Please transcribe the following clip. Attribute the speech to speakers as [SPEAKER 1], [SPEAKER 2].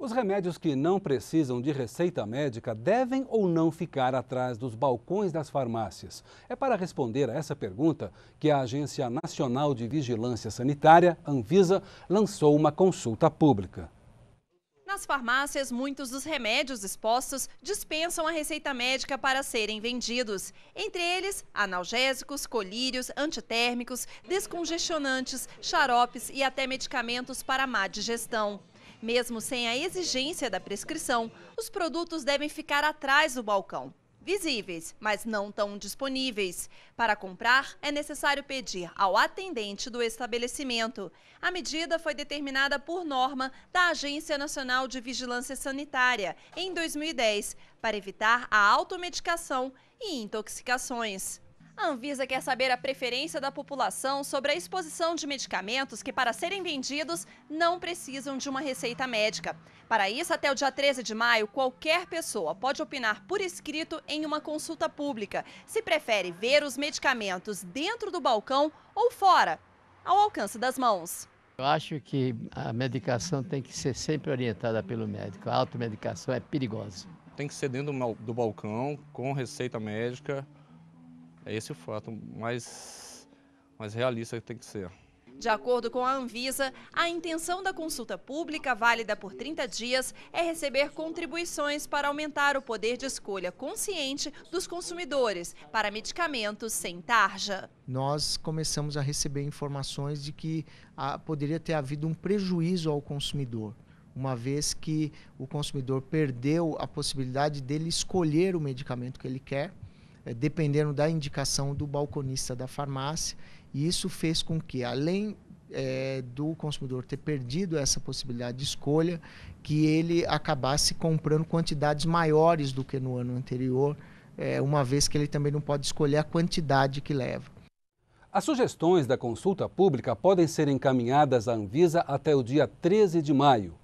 [SPEAKER 1] Os remédios que não precisam de receita médica devem ou não ficar atrás dos balcões das farmácias? É para responder a essa pergunta que a Agência Nacional de Vigilância Sanitária, Anvisa, lançou uma consulta pública.
[SPEAKER 2] Nas farmácias, muitos dos remédios expostos dispensam a receita médica para serem vendidos. Entre eles, analgésicos, colírios, antitérmicos, descongestionantes, xaropes e até medicamentos para má digestão. Mesmo sem a exigência da prescrição, os produtos devem ficar atrás do balcão, visíveis, mas não tão disponíveis. Para comprar, é necessário pedir ao atendente do estabelecimento. A medida foi determinada por norma da Agência Nacional de Vigilância Sanitária em 2010, para evitar a automedicação e intoxicações. A Anvisa quer saber a preferência da população sobre a exposição de medicamentos que, para serem vendidos, não precisam de uma receita médica. Para isso, até o dia 13 de maio, qualquer pessoa pode opinar por escrito em uma consulta pública se prefere ver os medicamentos dentro do balcão ou fora, ao alcance das mãos.
[SPEAKER 3] Eu acho que a medicação tem que ser sempre orientada pelo médico. A automedicação é perigosa.
[SPEAKER 1] Tem que ser dentro do balcão, com receita médica. É esse o fato mais, mais realista que tem que ser.
[SPEAKER 2] De acordo com a Anvisa, a intenção da consulta pública, válida por 30 dias, é receber contribuições para aumentar o poder de escolha consciente dos consumidores para medicamentos sem tarja.
[SPEAKER 3] Nós começamos a receber informações de que ah, poderia ter havido um prejuízo ao consumidor uma vez que o consumidor perdeu a possibilidade dele escolher o medicamento que ele quer eh, dependendo da indicação do balconista da farmácia. E isso fez com que, além é, do consumidor ter perdido essa possibilidade de escolha, que ele acabasse comprando quantidades maiores do que no ano anterior, é, uma vez que ele também não pode escolher a quantidade que leva.
[SPEAKER 1] As sugestões da consulta pública podem ser encaminhadas à Anvisa até o dia 13 de maio.